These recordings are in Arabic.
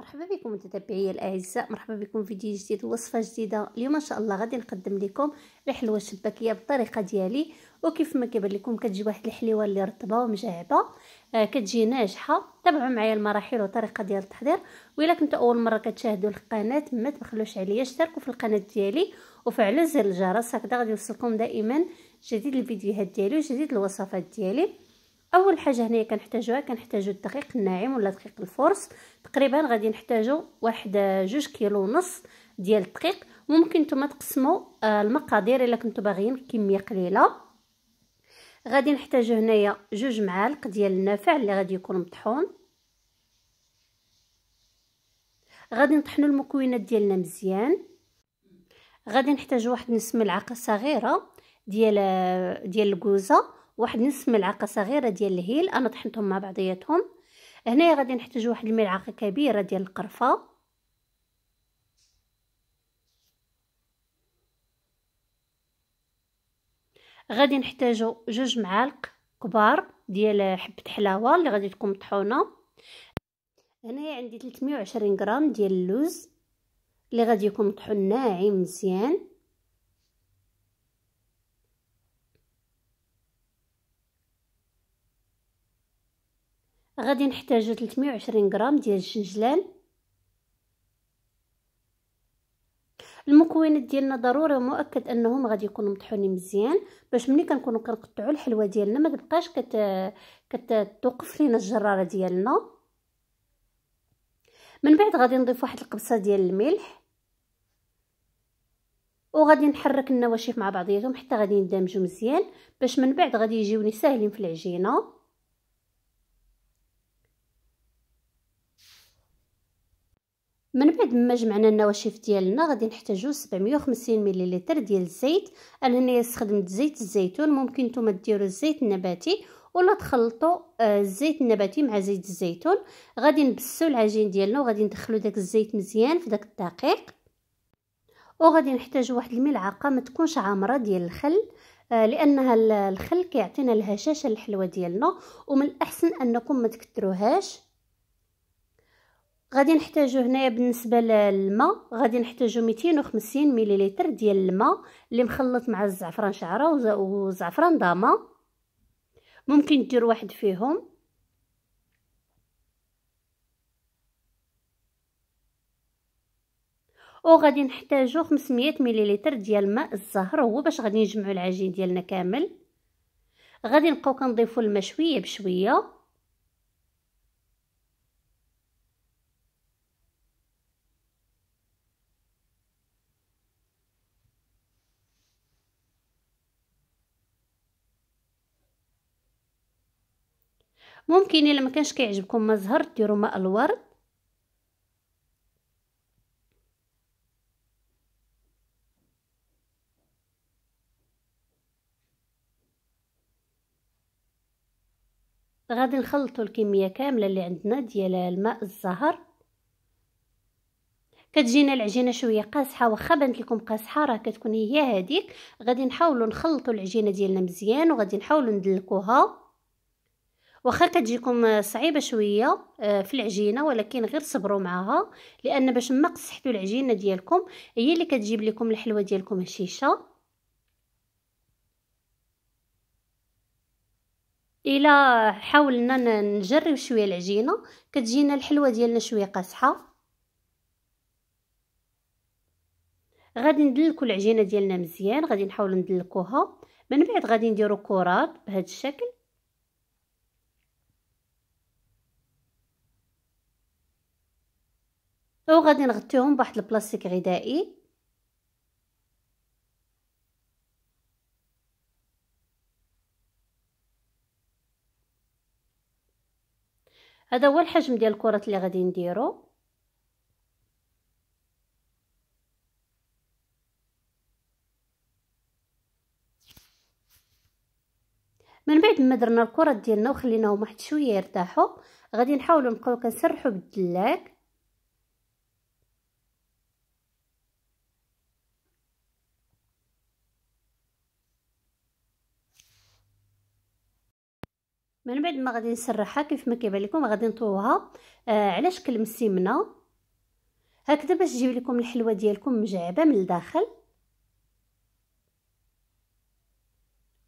مرحبا بكم متتبعي الاعزاء مرحبا بكم فيديو جديد وصفه جديده اليوم ان شاء الله غادي نقدم لكم الحلوه الشباكيه بالطريقه ديالي وكيف ما كيبان لكم كتجي واحد الحلوه اللي رطبه ومجعبه آه كتجي ناجحه تابعوا معايا المراحل وطريقه ديال التحضير والا كنتوا اول مره كتشاهدوا القناه ما تبخلوش عليا اشتركوا في القناه ديالي وفعلوا زر الجرس هكذا غادي يوصلكم دائما جديد الفيديوهات ديالي وجديد الوصفات ديالي اول حاجه هنايا كنحتاجوها كنحتاجو الدقيق الناعم ولا دقيق الفرص تقريبا غادي نحتاجو واحد آه، جوج كيلو ونص ديال الدقيق ممكن نتوما تقسموا آه، المقادير الا كنتو باغيين كميه قليله غادي نحتاجو هنايا جوج معالق ديال النافع اللي غادي يكون مطحون غادي نطحنو المكونات ديالنا مزيان غادي نحتاجو واحد نص ملعقه صغيره ديال آه، ديال الكوزه واحد نص ملعقه صغيره ديال الهيل انا طحنتهم مع بعضياتهم هنايا غادي نحتاج واحد الملعقه كبيره ديال القرفه غادي نحتاجو جوج معالق كبار ديال حبه حلاوه اللي غادي تكون مطحونه هنايا عندي 320 غرام ديال اللوز اللي غادي يكون مطحون ناعم مزيان غادي نحتاجو 320 غرام ديال الجنجلان المكونات ديالنا ضروري ومؤكد انهم غادي يكونوا مطحونين مزيان باش ملي كنكونوا كنقطعوا الحلوه ديالنا ما تبقاش كت كتوقف لينا الجراره ديالنا من بعد غادي نضيف واحد القبصه ديال الملح وغادي نحرك النواشف مع بعضياتهم حتى غادي يندمجوا مزيان باش من بعد غادي يجيوني ساهلين في العجينه من بعد ما جمعنا النواشف ديالنا غادي نحتاجو 750 مليلتر ديال الزيت انا هنايا استخدمت زيت الزيتون ممكن نتوما ديروا الزيت النباتي ولا تخلطوا آه، الزيت النباتي مع زيت الزيتون غادي نبسو العجين ديالنا وغادي ندخلو داك الزيت مزيان في داك الدقيق وغادي نحتاج واحد الملعقه ما تكونش عامره ديال الخل آه، لانها الخل كيعطينا الهشاشه الحلوه ديالنا ومن الاحسن انكم ما تكثروهاش غادي نحتاجو هنايا بالنسبه للماء غادي نحتاجو 250 مليلتر ديال الماء اللي مخلط مع الزعفران شعره وزعفران ضامه ممكن دير واحد فيهم وغادي نحتاجو 500 مليلتر ديال ماء الزهر هو باش غادي نجمعو العجين ديالنا كامل غادي نبقاو كنضيفو الماء شويه بشويه ممكن الا ما كانش كيعجبكم ما زهر ديروا ماء الورد غادي نخلطوا الكميه كامله اللي عندنا ديال الماء الزهر كتجينا العجينه شويه قاصحه واخا بانت لكم قاصحه راه كتكون هي هذيك غادي نحاولوا نخلطوا العجينه ديالنا مزيان وغادي نحاولوا ندلكوها واخا كتجيكم صعيبه شويه آه، في العجينه ولكن غير صبروا معاها لان باش ما قصحتوا العجينه ديالكم هي اللي كتجيب لكم الحلوه ديالكم هشيشه الا حاولنا نجرب شويه العجينه كتجينا الحلوه ديالنا شويه قاصحه غادي ندلكو العجينه ديالنا مزيان غادي نحاول ندلكوها من بعد غادي نديرو كرات بهذا الشكل أو غادي نغطيهم بواحد البلاستيك غذائي هذا هو الحجم ديال الكرات اللي غادي نديرو من بعد ما درنا الكرات ديالنا وخليناهم واحد شويه يرتاحوا غادي نحاولوا نبقاو كنسرحوا بالدلاك من بعد ما غادي نسرحها كيف ما كيبان لكم غادي نطويوها آه على شكل مسيمنه هكذا باش تجيب لكم الحلوه ديالكم مجعبه من الداخل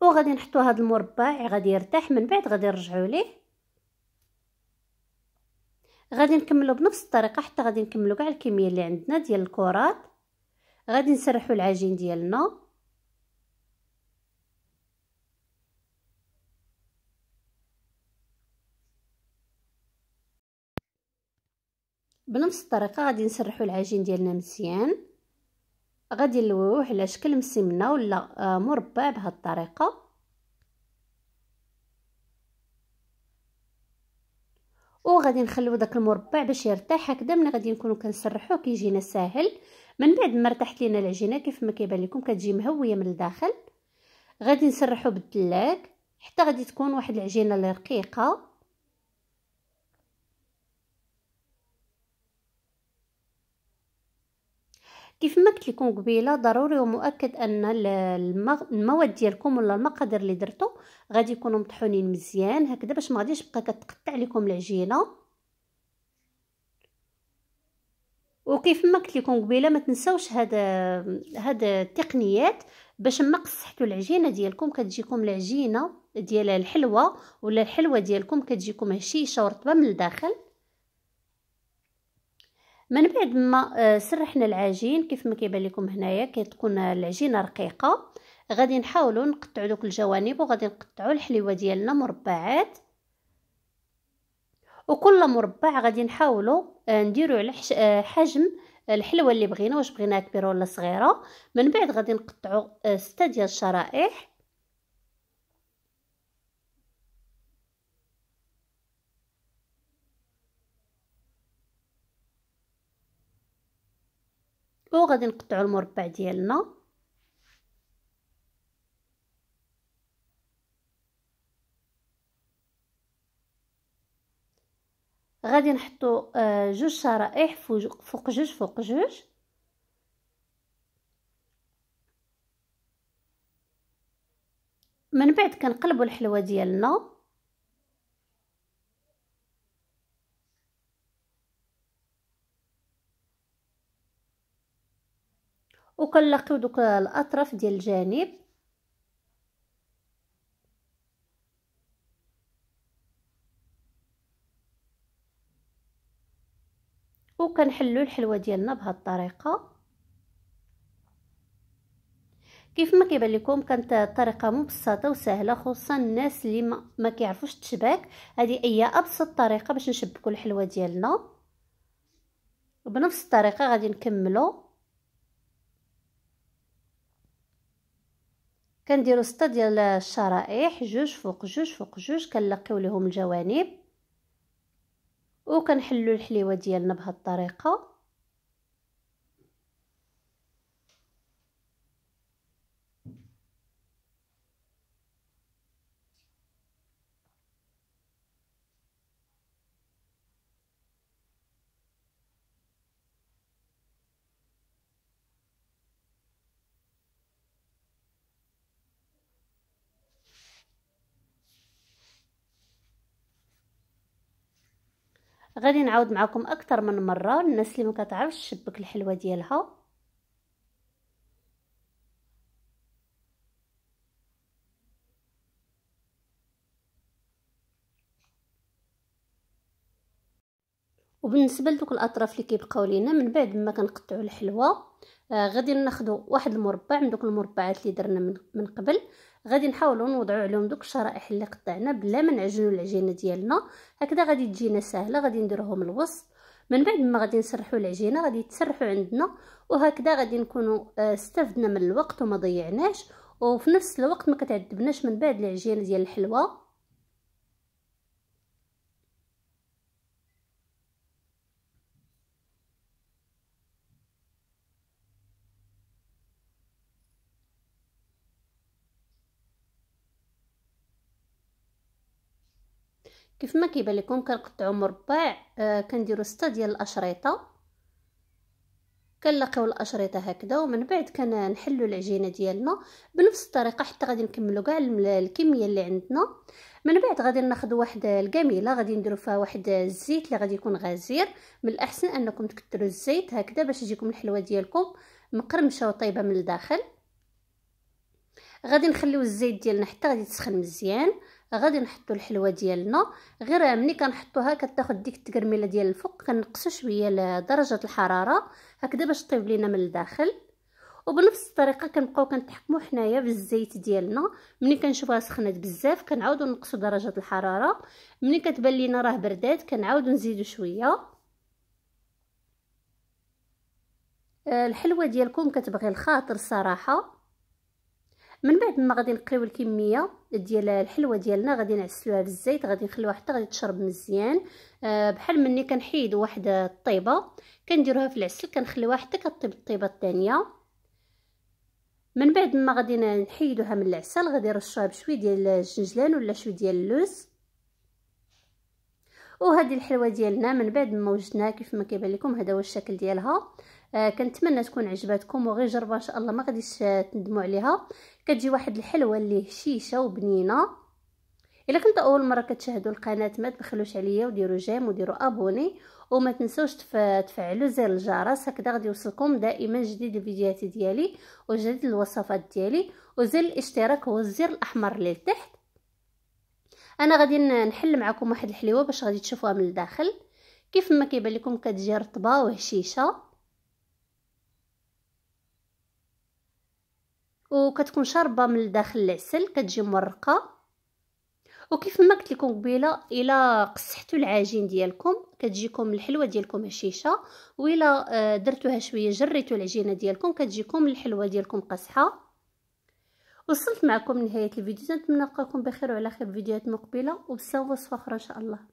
وغادي نحطو هذا المربع غادي يرتاح من بعد غادي نرجعو ليه غادي نكملو بنفس الطريقه حتى غادي نكملو كاع الكميه اللي عندنا ديال الكرات غادي نسرحو العجين ديالنا بنفس الطريقه غادي نسرحوا العجين ديالنا مزيان غادي نلويوه على شكل مسمنه ولا آه، مربع بهاد الطريقه وغادي نخليو داك المربع باش يرتاح هكذا ملي غادي نكونوا كنسرحوه كيجينا ساهل من بعد ما ارتاحت لينا العجينه كيف ما كيبان لكم كتجي مهويه من الداخل غادي نسرحو بالدلاك حتى غادي تكون واحد العجينه اللي رقيقه كيف ما قلت لكم قبيله ضروري ومؤكد ان المواد ديالكم ولا المقادير اللي درتو غادي يكونوا مطحونين مزيان هكذا باش ما غاديش تبقى كتقطع لكم العجينه وكيف ما قلت لكم قبيله ما تنساوش هاد هاد التقنيات باش ما قصحتوا العجينه ديالكم كتجيكم العجينه ديال الحلوه ولا الحلوه ديالكم كتجيكم هشيشه ورطبه من الداخل من بعد ما آه، سرحنا العجين كيف ما كيبان لكم هنايا كتكون العجينه رقيقه غادي نحاولوا نقطعوا دوك الجوانب وغادي نقطعوا الحليوه ديالنا مربعات وكل مربع غادي نحاولوا آه، نديروا على آه، حجم الحلوه اللي بغينا واش بغيناها كبيره ولا صغيره من بعد غادي نقطعوا سته ديال الشرائح وغادي نقطعوا المربع ديالنا غادي نحطو آه، جوج شرائح فوق جوج فوق جوج من بعد كنقلبوا الحلوه ديالنا وكنلقيو دوك الاطراف ديال الجانب وكنحلو الحلوه ديالنا بهاد الطريقه كيف ما كيبان لكم كانت الطريقه مبسطه وسهله خصوصا الناس اللي ما, ما كيعرفوش التشباك هذه هي ابسط طريقه باش نشبكوا الحلوه ديالنا بنفس الطريقه غادي نكملو كنديروا سته ديال الشرائح جوج فوق جوج فوق جوج كنلقيو لهم الجوانب وكنحلوا الحليوه ديالنا بهاد الطريقه غادي نعاود معكم اكثر من مره الناس اللي ما كتعرفش الشبك الحلوه ديالها وبالنسبه لدوك الاطراف اللي كيبقاو لينا من بعد ما كنقطعوا الحلوه آه غادي ناخذ واحد المربع من دوك المربعات اللي درنا من, من قبل غادي نحاولوا نوضعوا عليهم دوك الشرائح اللي قطعنا بلا ما نعجنوا العجينه ديالنا هكذا غادي تجينا سهله غادي نديروهم الوسط من بعد ما غادي نسرحوا العجينه غادي تسرحوا عندنا وهكذا غادي نكونوا آه، استفدنا من الوقت وما ضيعناش وفي نفس الوقت ما كتعذبناش من بعد العجينه ديال الحلوه كيف ما كيبان لكم كنقطعوا مربع آه كنديروا سته ديال الاشرطه كنلاقيو الاشرطه هكذا ومن بعد كنحلوا العجينه ديالنا بنفس الطريقه حتى غادي نكملوا كاع الكميه اللي عندنا من بعد غادي ناخذ واحد الكميله غادي نديروا فيها واحد الزيت اللي غادي يكون غزير من الاحسن انكم تكثروا الزيت هكذا باش تجيكم الحلوه ديالكم مقرمشه وطيبه من الداخل غادي نخليو الزيت ديالنا حتى غادي تسخن مزيان غادي نحطو الحلوه ديالنا غير ملي كنحطوها كتاخد ديك التكرميله ديال الفوق كنقصو شويه درجه الحراره هكذا باش طيب لينا من الداخل وبنفس الطريقه كنبقاو كنتحكموا حنايا بالزيت ديالنا ملي كنشوفها سخنات بزاف كنعاودو نقصو درجه الحراره ملي كتبان لينا راه بردات كنعاودو نزيدو شويه آه، الحلوه ديالكم كتبغي الخاطر صراحه من بعد ما غادي نقليو الكميه ديال الحلوه ديالنا غادي نعسلوها في الزيت غادي نخليوها حتى غادي تشرب مزيان آه، بحال مني كنحيد واحد الطيبه كنديروها في العسل كنخليوها حتى كطيب الطيبه الثانيه من بعد ما غادي نحيدوها من العسل غادي نرشوها بشويه ديال الجنجلان ولا شويه ديال اللوز وهذه الحلوه ديالنا من بعد ما وجدناها كيف ما كيبان لكم هذا هو الشكل ديالها آه كنتمنى تكون عجبتكم وغير جربها ان شاء الله ما غاديش آه، تندموا عليها كتجي واحد الحلوه اللي هشيشه وبنينه الا كنت اول مره كتشاهدوا القناه ما تبخلوش عليا وديروا جيم وديروا ابوني وما تنسوش تفعلوا زر الجرس هكذا غادي يوصلكم دائما جديد الفيديوهات ديالي وجديد الوصفات ديالي وزر الاشتراك هو الزر الاحمر اللي لتحت انا غادي نحل معكم واحد الحليوه باش غادي تشوفوها من الداخل كيف ما كيبان لكم كتجي رطبه وهشيشه وكتكون شاربه من الداخل العسل كتجي مرقه وكيف ما قلت لكم قبيله الا قصحتوا العجين ديالكم كتجيكم الحلوه ديالكم هشيشه والا آه، درتوها شويه جريتوا العجينه ديالكم كتجيكم الحلوه ديالكم قاصحه وصلت معكم لنهايه الفيديو نتمنى نلقاكم بخير وعلى خير فيديوهات مقبله وبسوا وصفه اخرى ان شاء الله